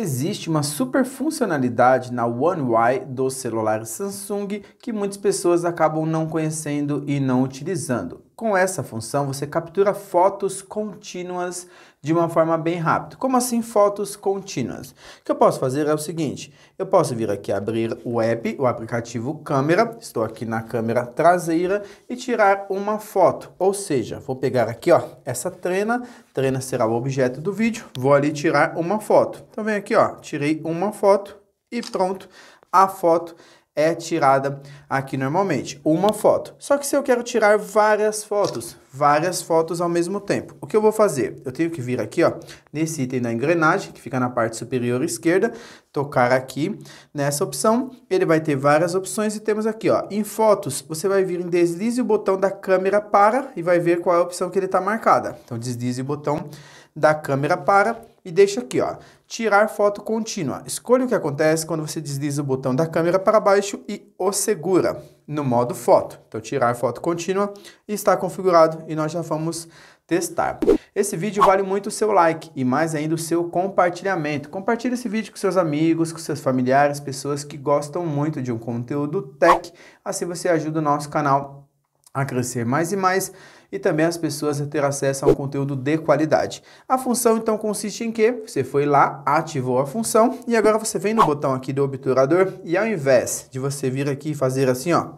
Existe uma super funcionalidade na One UI dos celulares Samsung que muitas pessoas acabam não conhecendo e não utilizando. Com essa função, você captura fotos contínuas de uma forma bem rápida. Como assim fotos contínuas? O que eu posso fazer é o seguinte, eu posso vir aqui abrir o app, o aplicativo câmera, estou aqui na câmera traseira e tirar uma foto, ou seja, vou pegar aqui ó, essa trena, trena será o objeto do vídeo, vou ali tirar uma foto. Então vem aqui ó, tirei uma foto e pronto, a foto é tirada aqui normalmente, uma foto. Só que se eu quero tirar várias fotos, várias fotos ao mesmo tempo, o que eu vou fazer? Eu tenho que vir aqui, ó, nesse item da engrenagem, que fica na parte superior esquerda, tocar aqui nessa opção, ele vai ter várias opções e temos aqui, ó, em fotos, você vai vir em deslize o botão da câmera para e vai ver qual é a opção que ele está marcada. Então, deslize o botão da câmera para e deixa aqui, ó, tirar foto contínua. Escolha o que acontece quando você desliza o botão da câmera para baixo e o segura no modo foto. Então, tirar foto contínua está configurado e nós já vamos testar. Esse vídeo vale muito o seu like e mais ainda o seu compartilhamento. Compartilhe esse vídeo com seus amigos, com seus familiares, pessoas que gostam muito de um conteúdo tech. Assim você ajuda o nosso canal a crescer mais e mais e também as pessoas a ter acesso a um conteúdo de qualidade. A função então consiste em que você foi lá, ativou a função e agora você vem no botão aqui do obturador e ao invés de você vir aqui e fazer assim, ó,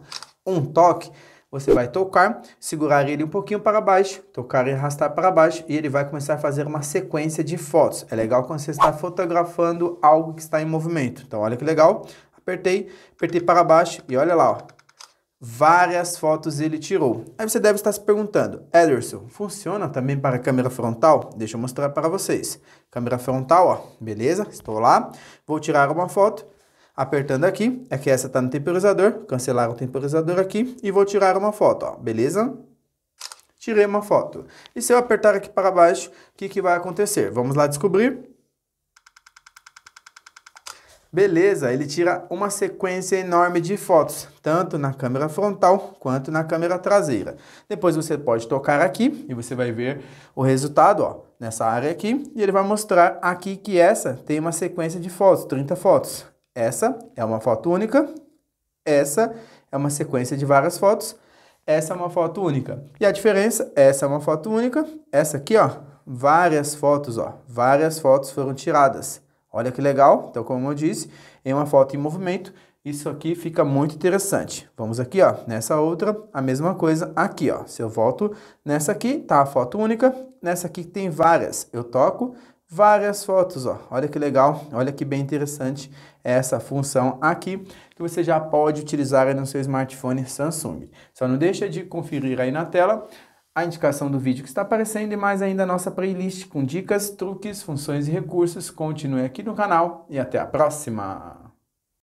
um toque, você vai tocar, segurar ele um pouquinho para baixo, tocar e arrastar para baixo e ele vai começar a fazer uma sequência de fotos. É legal quando você está fotografando algo que está em movimento. Então olha que legal, apertei, apertei para baixo e olha lá, ó, Várias fotos ele tirou. Aí você deve estar se perguntando, Ederson, funciona também para câmera frontal? Deixa eu mostrar para vocês. Câmera frontal, ó, beleza? Estou lá. Vou tirar uma foto. Apertando aqui, é que essa está no temporizador. Cancelar o temporizador aqui e vou tirar uma foto, ó, beleza? Tirei uma foto. E se eu apertar aqui para baixo, o que, que vai acontecer? Vamos lá descobrir. Beleza, ele tira uma sequência enorme de fotos, tanto na câmera frontal quanto na câmera traseira. Depois você pode tocar aqui e você vai ver o resultado, ó, nessa área aqui, e ele vai mostrar aqui que essa tem uma sequência de fotos, 30 fotos. Essa é uma foto única, essa é uma sequência de várias fotos, essa é uma foto única. E a diferença, essa é uma foto única, essa aqui, ó, várias fotos, ó, várias fotos foram tiradas. Olha que legal, então como eu disse, em uma foto em movimento, isso aqui fica muito interessante. Vamos aqui, ó, nessa outra, a mesma coisa aqui, ó. Se eu volto nessa aqui, tá a foto única, nessa aqui tem várias. Eu toco várias fotos, ó. Olha que legal, olha que bem interessante essa função aqui que você já pode utilizar no seu smartphone Samsung. Só não deixa de conferir aí na tela a indicação do vídeo que está aparecendo e mais ainda a nossa playlist com dicas, truques, funções e recursos. Continue aqui no canal e até a próxima!